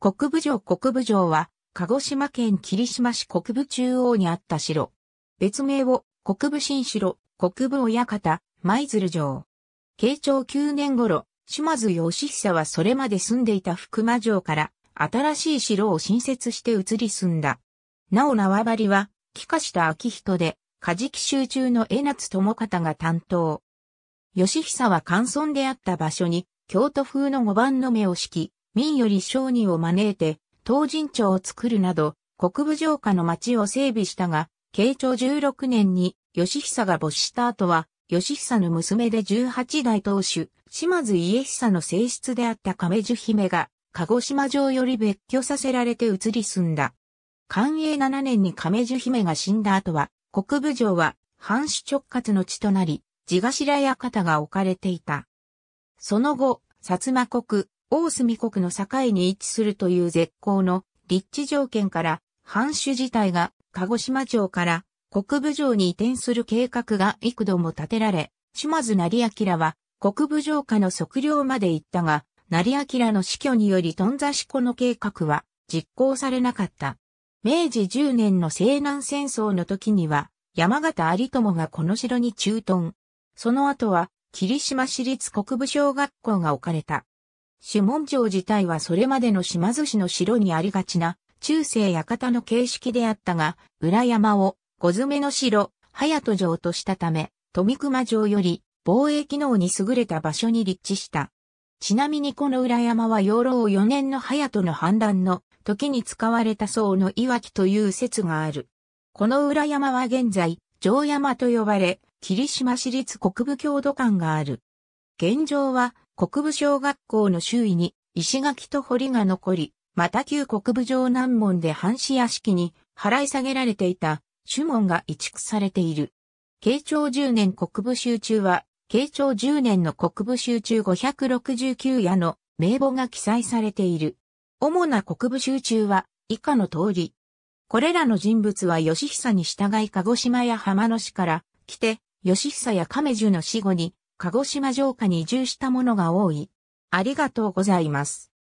国部城国部城は、鹿児島県霧島市国部中央にあった城。別名を国部新城、国部親方、舞鶴城。慶長9年頃、島津義久はそれまで住んでいた福間城から新しい城を新設して移り住んだ。なお縄張りは、帰化した秋人で、カ事期集中の江夏智方が担当。義久は乾村であった場所に、京都風の五番の目を敷き、民より商人を招いて、東神町を作るなど、国部城下の町を整備したが、慶長16年に義久が没した後は、義久の娘で18代当主、島津家久の正室であった亀樹姫が、鹿児島城より別居させられて移り住んだ。寛永7年に亀樹姫が死んだ後は、国部城は藩主直轄の地となり、地頭館が置かれていた。その後、薩摩国、大隅国の境に位置するという絶好の立地条件から、藩主自体が鹿児島城から国部城に移転する計画が幾度も立てられ、島津成明は国部城下の測量まで行ったが、成明の死去により頓挫しこの計画は実行されなかった。明治10年の西南戦争の時には、山形有友がこの城に駐屯。その後は、霧島市立国部小学校が置かれた。守門城自体はそれまでの島津市の城にありがちな、中世館の形式であったが、裏山を、小詰の城、隼人城としたため、富熊城より、防衛機能に優れた場所に立地した。ちなみにこの裏山は養老4年の隼人の反乱の時に使われた層のいわきという説がある。この裏山は現在、城山と呼ばれ、霧島市立国部郷土館がある。現状は国部小学校の周囲に石垣と堀が残り、また旧国部城南門で藩士屋敷に払い下げられていた主門が移築されている。慶長10年国部集中は、慶長10年の国部集中569夜の名簿が記載されている。主な国部集中は以下の通り。これらの人物は吉久に従い鹿児島や浜野市から来て、吉久や亀樹の死後に鹿児島城下に移住したものが多い。ありがとうございます。